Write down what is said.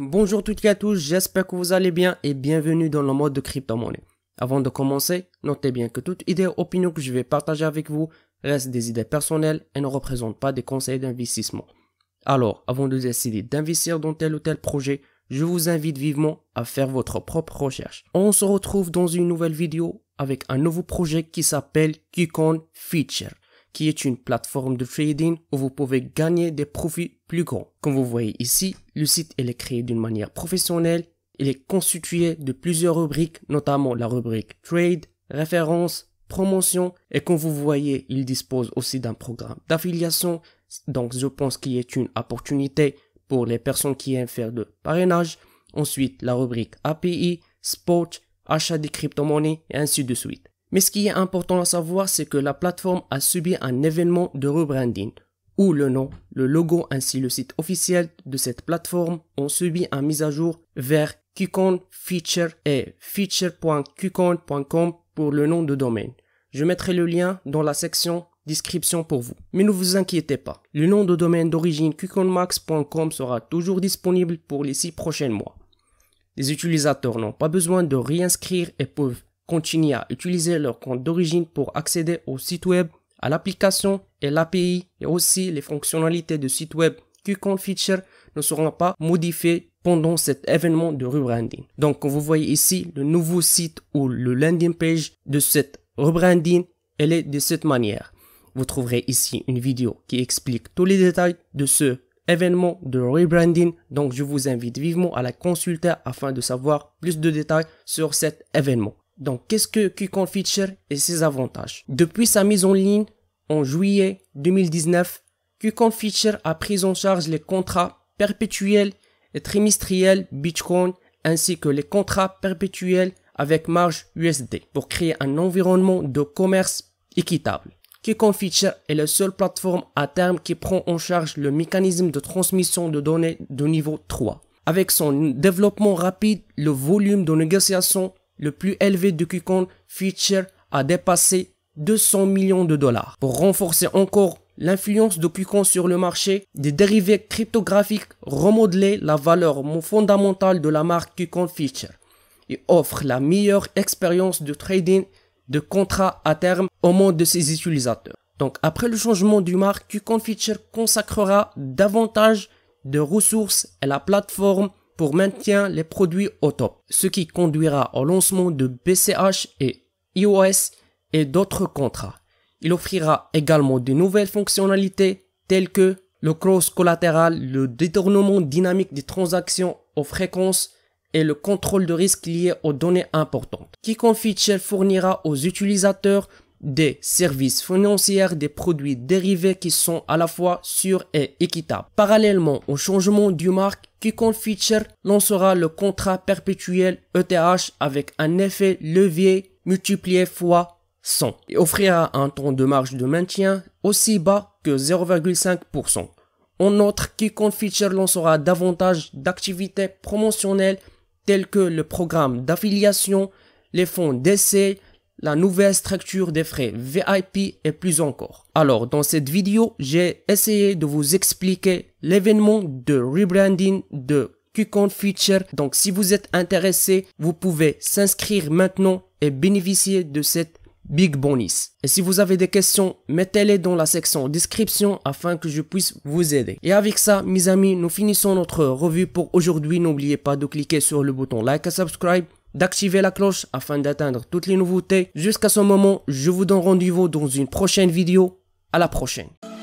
Bonjour toutes et à tous, j'espère que vous allez bien et bienvenue dans le mode de crypto-monnaie. Avant de commencer, notez bien que toute idée ou opinion que je vais partager avec vous reste des idées personnelles et ne représente pas des conseils d'investissement. Alors, avant de décider d'investir dans tel ou tel projet, je vous invite vivement à faire votre propre recherche. On se retrouve dans une nouvelle vidéo avec un nouveau projet qui s'appelle quicon Feature qui est une plateforme de trading où vous pouvez gagner des profits plus grands. Comme vous voyez ici, le site est créé d'une manière professionnelle. Il est constitué de plusieurs rubriques, notamment la rubrique Trade, Référence, Promotion. Et comme vous voyez, il dispose aussi d'un programme d'affiliation. Donc je pense qu'il est une opportunité les personnes qui aiment faire de parrainage. Ensuite, la rubrique API, Sport, achat des crypto-monnaies et ainsi de suite. Mais ce qui est important à savoir, c'est que la plateforme a subi un événement de rebranding où le nom, le logo ainsi le site officiel de cette plateforme ont subi un mise à jour vers Qcon Feature et feature.qcon.com pour le nom de domaine. Je mettrai le lien dans la section description pour vous. Mais ne vous inquiétez pas, le nom de domaine d'origine qconmax.com sera toujours disponible pour les six prochains mois. Les utilisateurs n'ont pas besoin de réinscrire et peuvent continuer à utiliser leur compte d'origine pour accéder au site web, à l'application et l'API et aussi les fonctionnalités du site web QCon Feature ne seront pas modifiées pendant cet événement de rebranding. Donc, comme vous voyez ici, le nouveau site ou le landing page de cette rebranding, elle est de cette manière. Vous trouverez ici une vidéo qui explique tous les détails de ce événement de rebranding. Donc je vous invite vivement à la consulter afin de savoir plus de détails sur cet événement. Donc qu'est-ce que Qcon Feature et ses avantages Depuis sa mise en ligne en juillet 2019, Qcon Feature a pris en charge les contrats perpétuels et trimestriels Bitcoin ainsi que les contrats perpétuels avec marge USD pour créer un environnement de commerce équitable. QCon Feature est la seule plateforme à terme qui prend en charge le mécanisme de transmission de données de niveau 3. Avec son développement rapide, le volume de négociation le plus élevé de qcon Feature a dépassé 200 millions de dollars. Pour renforcer encore l'influence de Qcon sur le marché, des dérivés cryptographiques remodelaient la valeur fondamentale de la marque Qcon Feature et offrent la meilleure expérience de trading de contrats à terme au monde de ses utilisateurs. Donc après le changement du marque, QConFeature Feature consacrera davantage de ressources à la plateforme pour maintenir les produits au top, ce qui conduira au lancement de BCH et iOS et d'autres contrats. Il offrira également de nouvelles fonctionnalités telles que le cross collatéral, le détournement dynamique des transactions aux fréquences, et le contrôle de risque lié aux données importantes. Qui feature fournira aux utilisateurs des services financiers des produits dérivés qui sont à la fois sûrs et équitables. Parallèlement au changement du marque, Quiconque Feature lancera le contrat perpétuel ETH avec un effet levier multiplié fois 100 et offrira un temps de marge de maintien aussi bas que 0,5%. En outre, Quiconque Feature lancera davantage d'activités promotionnelles tels que le programme d'affiliation, les fonds d'essai, la nouvelle structure des frais VIP et plus encore. Alors dans cette vidéo, j'ai essayé de vous expliquer l'événement de rebranding de QCon Feature. Donc si vous êtes intéressé, vous pouvez s'inscrire maintenant et bénéficier de cette Big Bonus. Et si vous avez des questions, mettez-les dans la section description afin que je puisse vous aider. Et avec ça, mes amis, nous finissons notre revue pour aujourd'hui. N'oubliez pas de cliquer sur le bouton like et subscribe, d'activer la cloche afin d'atteindre toutes les nouveautés. Jusqu'à ce moment, je vous donne rendez-vous dans une prochaine vidéo. À la prochaine.